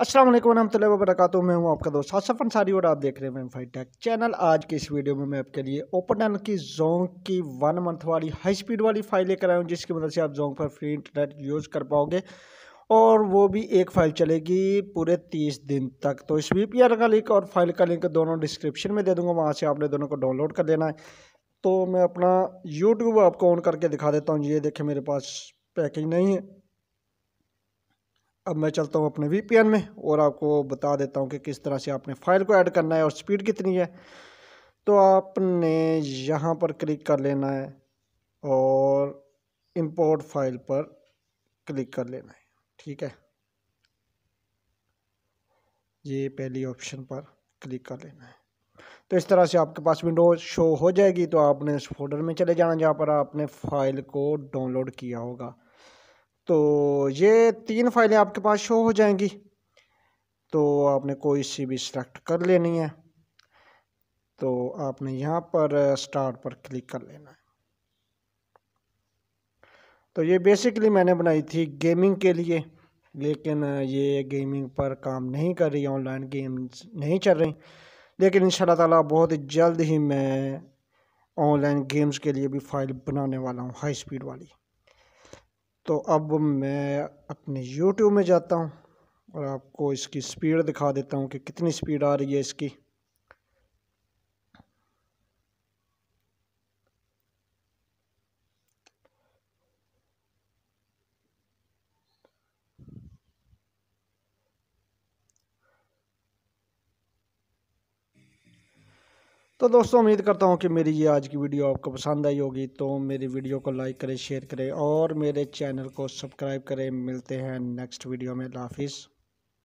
अस्सलाम वालेकुम वरहमल मैं हूं आपका दोस्त हासफ अंसारी और आप देख रहे हैं फाइट टेक चैनल आज के इस वीडियो में मैं आपके लिए ओपन एन की जोंग की वन मंथ वाली हाई स्पीड वाली फाइल लेकर आया हूं जिसकी मदद से आप जोंग पर फ्री इंटरनेट यूज़ कर पाओगे और वो भी एक फ़ाइल चलेगी पूरे तीस दिन तक तो इस वी का लिंक और फाइल का लिंक दोनों डिस्क्रिप्शन में दे दूँगा वहाँ से आपने दोनों को डाउनलोड कर लेना है तो मैं अपना यूट्यूब आपको ऑन करके दिखा देता हूँ ये देखें मेरे पास पैकिंग नहीं है अब मैं चलता हूँ अपने वी में और आपको बता देता हूँ कि किस तरह से आपने फाइल को ऐड करना है और स्पीड कितनी है तो आपने यहाँ पर क्लिक कर लेना है और इंपोर्ट फाइल पर क्लिक कर लेना है ठीक है ये पहली ऑप्शन पर क्लिक कर लेना है तो इस तरह से आपके पास विंडो शो हो जाएगी तो आपने उस फोल्डर में चले जाना जहाँ पर आपने फाइल को डाउनलोड किया होगा तो ये तीन फाइलें आपके पास शो हो जाएंगी तो आपने कोई सी भी सिलेक्ट कर लेनी है तो आपने यहाँ पर स्टार्ट पर क्लिक कर लेना है तो ये बेसिकली मैंने बनाई थी गेमिंग के लिए लेकिन ये गेमिंग पर काम नहीं कर रही ऑनलाइन गेम्स नहीं चल रही लेकिन इन ताला बहुत जल्द ही मैं ऑनलाइन गेम्स के लिए भी फाइल बनाने वाला हूँ हाई स्पीड वाली तो अब मैं अपने यूट्यूब में जाता हूँ और आपको इसकी स्पीड दिखा देता हूँ कि कितनी स्पीड आ रही है इसकी तो दोस्तों उम्मीद करता हूँ कि मेरी ये आज की वीडियो आपको पसंद आई होगी तो मेरी वीडियो को लाइक करें शेयर करें और मेरे चैनल को सब्सक्राइब करें मिलते हैं नेक्स्ट वीडियो में लाफिज़